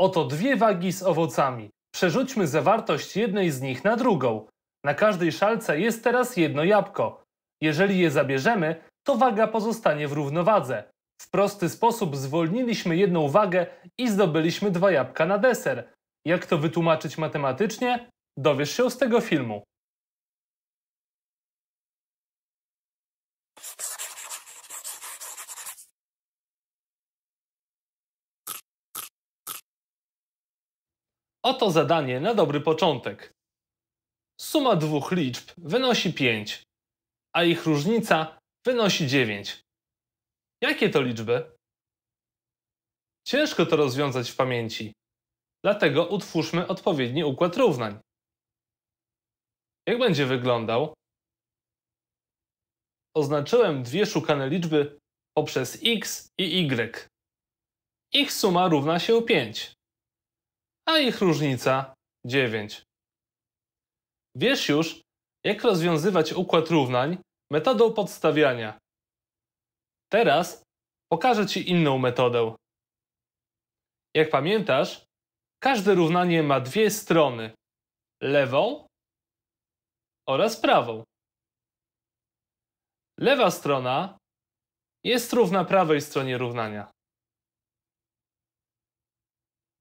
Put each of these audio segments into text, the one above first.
Oto dwie wagi z owocami. Przerzućmy zawartość jednej z nich na drugą. Na każdej szalce jest teraz jedno jabłko. Jeżeli je zabierzemy, to waga pozostanie w równowadze. W prosty sposób zwolniliśmy jedną wagę i zdobyliśmy dwa jabłka na deser. Jak to wytłumaczyć matematycznie? Dowiesz się z tego filmu. Oto zadanie na dobry początek. Suma dwóch liczb wynosi 5, a ich różnica wynosi 9. Jakie to liczby? Ciężko to rozwiązać w pamięci, dlatego utwórzmy odpowiedni układ równań. Jak będzie wyglądał? Oznaczyłem dwie szukane liczby poprzez x i y. Ich suma równa się 5 a ich różnica 9. Wiesz już, jak rozwiązywać układ równań metodą podstawiania. Teraz pokażę Ci inną metodę. Jak pamiętasz, każde równanie ma dwie strony: lewą oraz prawą. Lewa strona jest równa prawej stronie równania.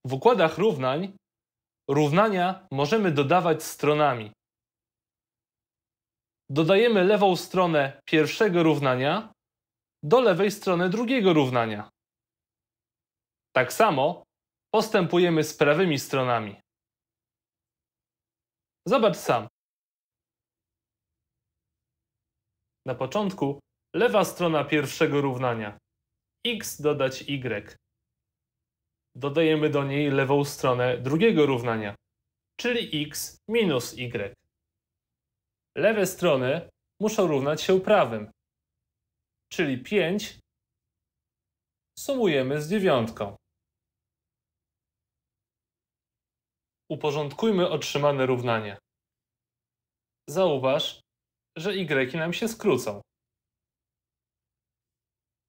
W układach równań równania możemy dodawać stronami. Dodajemy lewą stronę pierwszego równania do lewej strony drugiego równania. Tak samo postępujemy z prawymi stronami. Zobacz sam. Na początku lewa strona pierwszego równania. x dodać y dodajemy do niej lewą stronę drugiego równania, czyli x minus y. Lewe strony muszą równać się prawym, czyli 5 sumujemy z dziewiątką. Uporządkujmy otrzymane równanie. Zauważ, że y nam się skrócą.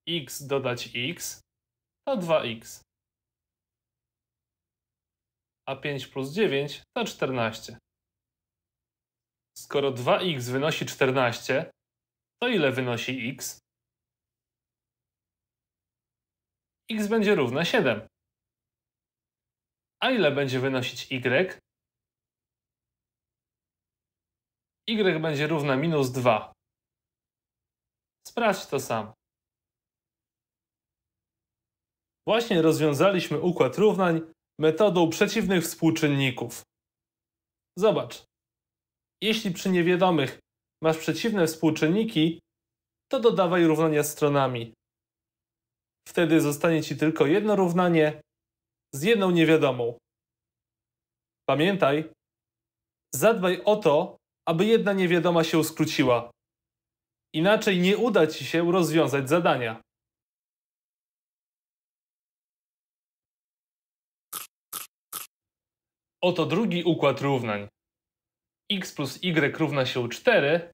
x dodać x to 2x a 5 plus 9 to 14. Skoro 2x wynosi 14, to ile wynosi x? x będzie równe 7. A ile będzie wynosić y? y będzie równe minus 2. Sprawdź to sam. Właśnie rozwiązaliśmy układ równań metodą przeciwnych współczynników. Zobacz. Jeśli przy niewiadomych masz przeciwne współczynniki, to dodawaj równania stronami. Wtedy zostanie ci tylko jedno równanie z jedną niewiadomą. Pamiętaj, zadbaj o to, aby jedna niewiadoma się skróciła. Inaczej nie uda ci się rozwiązać zadania. Oto drugi układ równań. x plus y równa się 4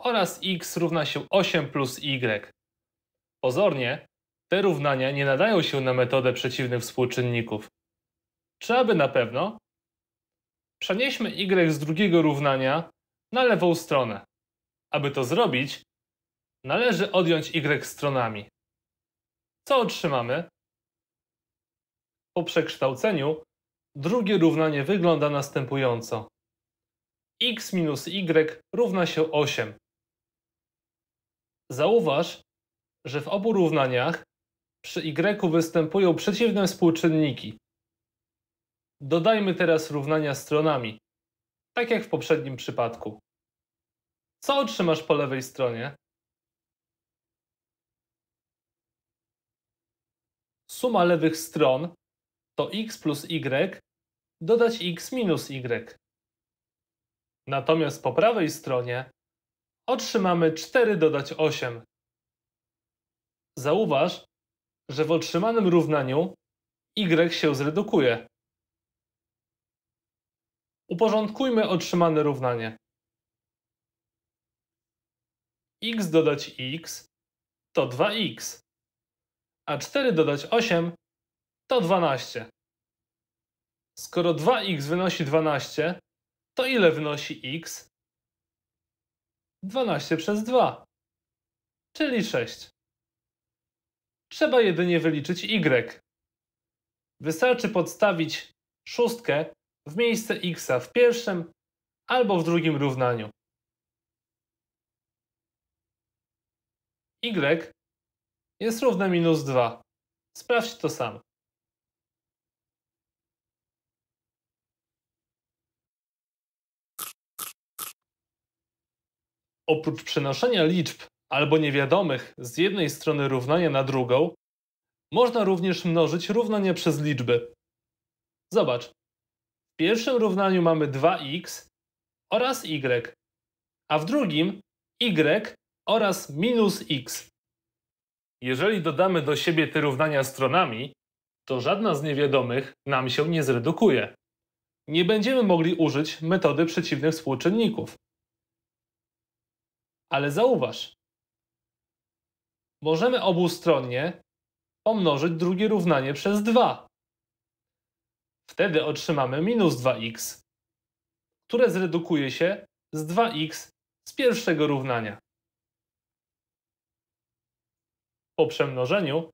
oraz x równa się 8 plus y. Pozornie te równania nie nadają się na metodę przeciwnych współczynników. Czy aby na pewno? Przenieśmy y z drugiego równania na lewą stronę. Aby to zrobić, należy odjąć y stronami. Co otrzymamy? Po przekształceniu Drugie równanie wygląda następująco. x minus y równa się 8. Zauważ, że w obu równaniach przy y występują przeciwne współczynniki. Dodajmy teraz równania stronami, tak jak w poprzednim przypadku. Co otrzymasz po lewej stronie? Suma lewych stron to x plus y dodać x minus y. Natomiast po prawej stronie otrzymamy 4 dodać 8. Zauważ, że w otrzymanym równaniu y się zredukuje. Uporządkujmy otrzymane równanie. x dodać x to 2x, a 4 dodać 8 to 12. Skoro 2x wynosi 12, to ile wynosi x? 12 przez 2, czyli 6. Trzeba jedynie wyliczyć y. Wystarczy podstawić szóstkę w miejsce x w pierwszym albo w drugim równaniu. y jest równe minus 2. Sprawdź to sam. oprócz przenoszenia liczb albo niewiadomych z jednej strony równania na drugą, można również mnożyć równania przez liczby. Zobacz. W pierwszym równaniu mamy 2x oraz y, a w drugim y oraz minus x. Jeżeli dodamy do siebie te równania stronami, to żadna z niewiadomych nam się nie zredukuje. Nie będziemy mogli użyć metody przeciwnych współczynników. Ale zauważ, możemy obustronnie pomnożyć drugie równanie przez 2. Wtedy otrzymamy minus 2x, które zredukuje się z 2x z pierwszego równania. Po przemnożeniu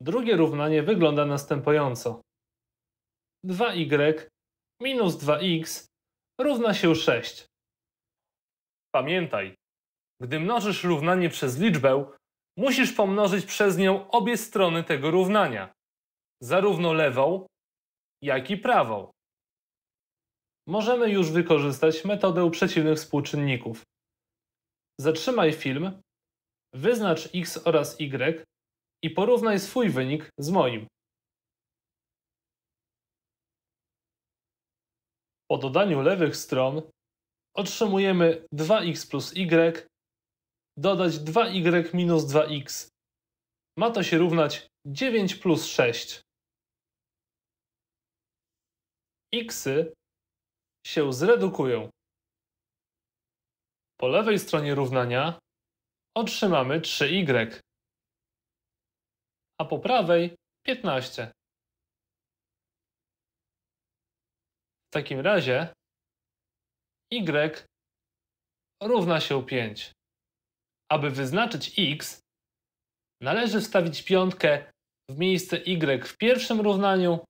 drugie równanie wygląda następująco. 2y minus 2x równa się 6. Pamiętaj, gdy mnożysz równanie przez liczbę, musisz pomnożyć przez nią obie strony tego równania, zarówno lewą, jak i prawą. Możemy już wykorzystać metodę przeciwnych współczynników. Zatrzymaj film, wyznacz x oraz y i porównaj swój wynik z moim. Po dodaniu lewych stron otrzymujemy 2x plus y dodać 2y minus 2x. Ma to się równać 9 plus 6. xy się zredukują. Po lewej stronie równania otrzymamy 3y, y. a po prawej 15. W takim razie y równa się 5. Aby wyznaczyć x, należy wstawić piątkę w miejsce y w pierwszym równaniu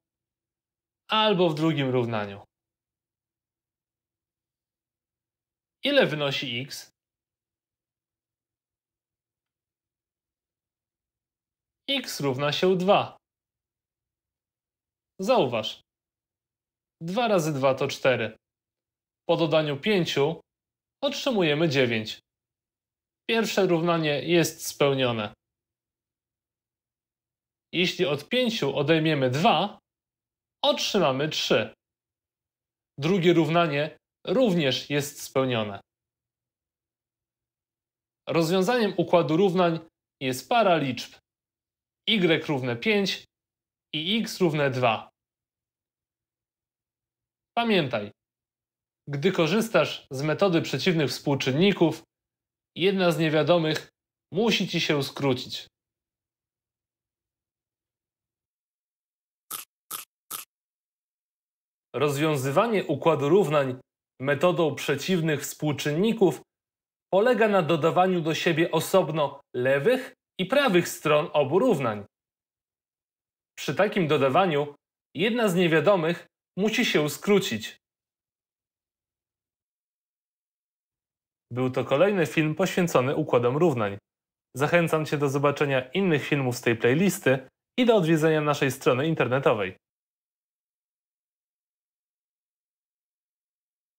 albo w drugim równaniu. Ile wynosi x? x równa się 2. Zauważ. 2 razy 2 to 4. Po dodaniu 5 otrzymujemy 9. Pierwsze równanie jest spełnione. Jeśli od 5 odejmiemy 2, otrzymamy 3. Drugie równanie również jest spełnione. Rozwiązaniem układu równań jest para liczb y równe 5 i x równe 2. Pamiętaj, gdy korzystasz z metody przeciwnych współczynników, jedna z niewiadomych musi ci się skrócić. Rozwiązywanie układu równań metodą przeciwnych współczynników polega na dodawaniu do siebie osobno lewych i prawych stron obu równań. Przy takim dodawaniu jedna z niewiadomych musi się skrócić. Był to kolejny film poświęcony układom równań. Zachęcam Cię do zobaczenia innych filmów z tej playlisty i do odwiedzenia naszej strony internetowej.